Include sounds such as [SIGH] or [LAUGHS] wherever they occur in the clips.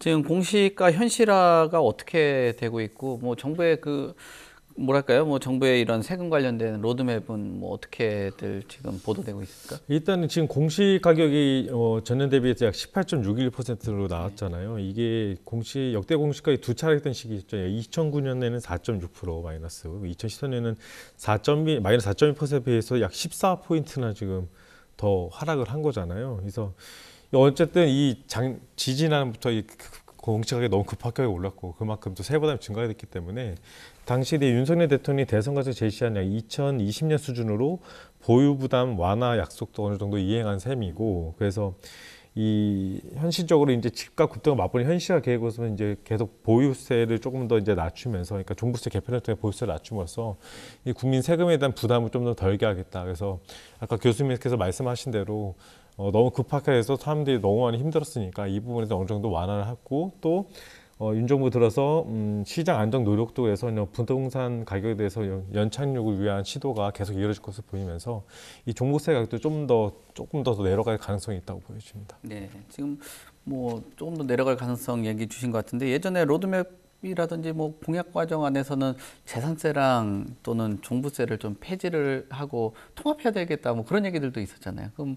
지금 공시가 현실화가 어떻게 되고 있고 뭐 정부의 그 뭐랄까요? 뭐 정부의 이런 세금 관련된 로드맵은 뭐 어떻게들 지금 보도되고 있을까? 일단은 지금 공시 가격이 어, 전년 대비해서 약 18.61%로 나왔잖아요. 네. 이게 공시 역대 공시가에 두 차례 했던 시기 있죠. 2009년에는 4.6% 마이너스, 2014년에는 4.2 마이너스 4.2%에 비해서 약 14포인트나 지금 더 하락을 한 거잖아요. 그래서 어쨌든 이 장, 지지난부터 이 그, 그, 그 공시 가격 너무 급하게 올랐고 그만큼 또세부담이 증가가 됐기 때문에 당시 윤석열 대통령이 대선 과서 제시한 약 2020년 수준으로 보유 부담 완화 약속도 어느 정도 이행한 셈이고 그래서 이 현실적으로 이제 집값 급등을 맞보는 현실화 계획으로서는 이제 계속 보유세를 조금 더 이제 낮추면서 그러니까 종부세 개편을 통해 보유세를 낮추면서이 국민 세금에 대한 부담을 좀 더 덜게 하겠다. 그래서 아까 교수님께서 말씀하신 대로 어, 너무 급하게 해서 사람들이 너무 많이 힘들었으니까 이 부분에서 어느 정도 완화를 하고 또 어, 윤 정부 들어서 음, 시장 안정 노력도 해서 부동산 가격에 대해서 연착륙을 위한 시도가 계속 이어질 것으로 보이면서 이 종부세 가격도 좀 더 조금 더 내려갈 가능성이 있다고 보여집니다. 네, 지금 뭐 조금 더 내려갈 가능성 얘기 주신 것 같은데 예전에 로드맵 이라든지 뭐 공약 과정 안에서는 재산세랑 또는 종부세를 좀 폐지를 하고 통합해야 되겠다 뭐 그런 얘기들도 있었잖아요. 그럼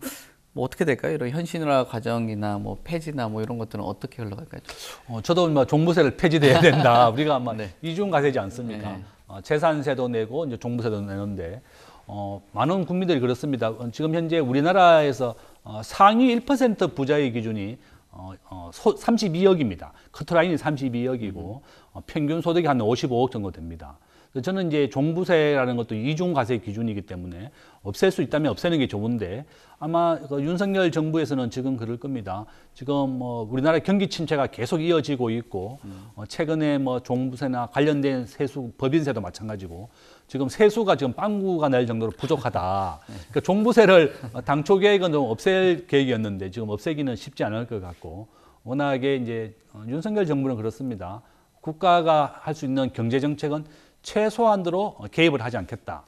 뭐 어떻게 될까요? 이런 현실화 과정이나 뭐 폐지나 뭐 이런 것들은 어떻게 흘러갈까요? 어, 저도 막 종부세를 폐지돼야 된다. [LAUGHS] 우리가 아마 네. 이중과세지 않습니까? 네. 어, 재산세도 내고 이제 종부세도 내는데 어, 많은 국민들이 그렇습니다. 어, 지금 현재 우리나라에서 어, 상위 1% 부자의 기준이 어, 어, 소, 32억입니다. 커트라인이 32억이고 어, 평균 소득이 한 55억 정도 됩니다. 그 저는 이제 종부세라는 것도 이중과세 기준이기 때문에 없앨 수 있다면 없애는 게 좋은데 아마 그 윤석열 정부에서는 지금 그럴 겁니다. 지금 뭐 우리나라 경기 침체가 계속 이어지고 있고 음. 어 최근에 뭐 종부세나 관련된 세수 법인세도 마찬가지고 지금 세수가 지금 빵구가 날 정도로 부족하다. 네. 그러니까 종부세를 어, 당초 계획은 좀 없앨 계획이었는데 지금 없애기는 쉽지 않을 것 같고 워낙에 이제 윤석열 정부는 그렇습니다. 국가가 할 수 있는 경제 정책은 최소한으로 개입을 하지 않겠다.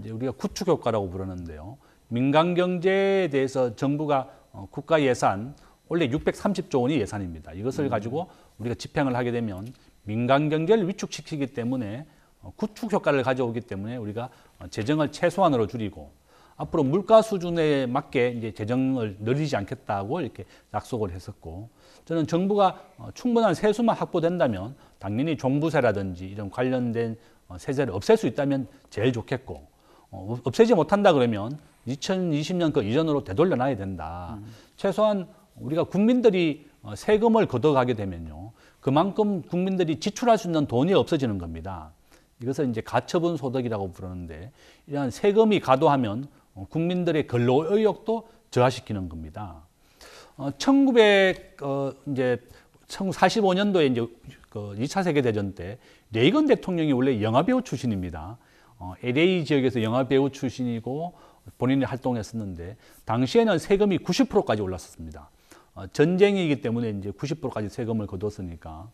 이제 우리가 구축 효과라고 부르는데요. 민간 경제에 대해서 정부가 어, 국가 예산 원래 630조 원이 예산입니다. 이것을 음. 가지고 우리가 집행을 하게 되면 민간 경제를 위축시키기 때문에 어, 구축 효과를 가져오기 때문에 우리가 어, 재정을 최소한으로 줄이고 앞으로 물가 수준에 맞게 이제 재정을 늘리지 않겠다고 이렇게 약속을 했었고 저는 정부가 어, 충분한 세수만 확보된다면 당연히 종부세라든지 이런 관련된 어, 세제를 없앨 수 있다면 제일 좋겠고 어, 없애지 못한다 그러면 2020년 그 이전으로 되돌려놔야 된다. 음. 최소한 우리가 국민들이 세금을 걷어가게 되면요. 그만큼 국민들이 지출할 수 있는 돈이 없어지는 겁니다. 이것을 이제 가처분 소득이라고 부르는데 이러한 세금이 가도하면 어, 국민들의 근로 의욕도 저하시키는 겁니다. 1900 어, 어, 이제 1945년도에 이제 그 2차 세계 대전 때 레이건 대통령이 원래 영화 배우 출신입니다. 어, LA 지역에서 영화 배우 출신이고 본인이 활동했었는데 당시에는 세금이 90%까지 올랐었습니다. 어, 전쟁이기 때문에 이제 90%까지 세금을 거뒀으니까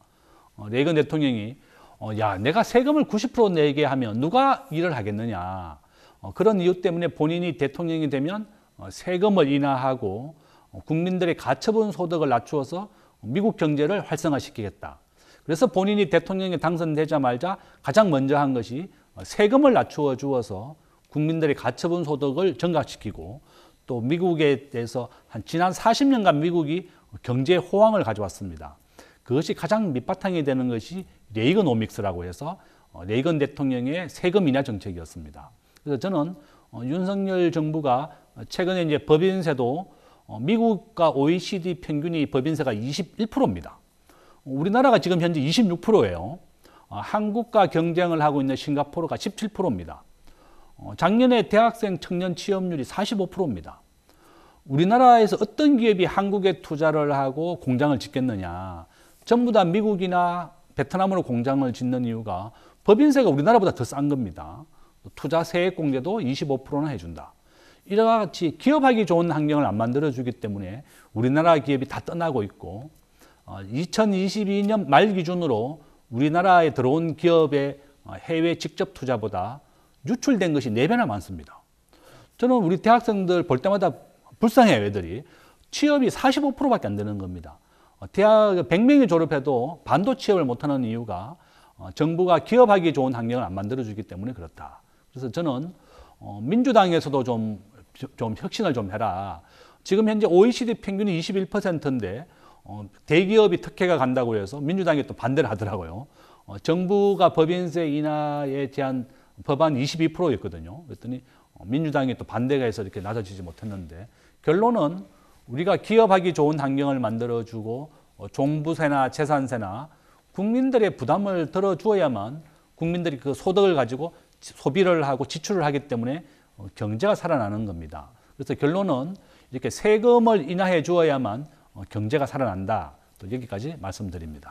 어, 레이건 대통령이 어, 야 내가 세금을 90% 내게 하면 누가 일을 하겠느냐 어, 그런 이유 때문에 본인이 대통령이 되면 어, 세금을 인하하고 어, 국민들의 가처분 소득을 낮추어서 미국 경제를 활성화시키겠다. 그래서 본인이 대통령에 당선되자마자 가장 먼저 한 것이 세금을 낮추어 주어서 국민들의 가처분 소득을 증가시키고 또 미국에 대해서 한 지난 40년간 미국이 경제 호황을 가져왔습니다. 그것이 가장 밑바탕이 되는 것이 레이건 오믹스라고 해서 레이건 대통령의 세금 인하 정책이었습니다. 그래서 저는 어, 윤석열 정부가 최근에 이제 법인세도 어, 미국과 OECD 평균이 법인세가 21%입니다. 우리나라가 지금 현재 26%예요. 어, 한국과 경쟁을 하고 있는 싱가포르가 17%입니다. 작년에 대학생 청년 취업률이 45%입니다. 우리나라에서 어떤 기업이 한국에 투자를 하고 공장을 짓겠느냐. 전부 다 미국이나 베트남으로 공장을 짓는 이유가 법인세가 우리나라보다 더 싼 겁니다. 투자 세액 공제도 25%나 해준다. 이와 같이 기업하기 좋은 환경을 안 만들어주기 때문에 우리나라 기업이 다 떠나고 있고 2022년 어, 말 기준으로 우리나라에 들어온 기업의 어, 해외 직접 투자보다 유출된 것이 네배나 많습니다. 저는 우리 대학생들 볼 때마다 불쌍해요, 애들이. 취업이 45%밖에 안 되는 겁니다. 어, 대학 100명이 졸업해도 반도 취업을 못하는 이유가 정부가 기업하기 좋은 환경을 안 만들어주기 때문에 그렇다. 그래서 저는 어, 민주당에서도 좀, 좀 혁신을 좀 해라. 지금 현재 OECD 평균이 21%인데 어, 대기업이 특혜가 간다고 해서 민주당이 또 반대를 하더라고요. 어, 정부가 법인세 인하에 대한 법안 22%였거든요. 그랬더니 어, 민주당이 또 반대가 해서 이렇게 나서지지 못했는데 결론은 우리가 기업하기 좋은 환경을 만들어주고 어, 종부세나 재산세나 국민들의 부담을 들어주어야만 국민들이 그 소득을 가지고 소비를 하고 지출을 하기 때문에 어, 경제가 살아나는 겁니다. 그래서 결론은 이렇게 세금을 인하해 주어야만 어, 경제가 살아난다. 또 여기까지 말씀드립니다.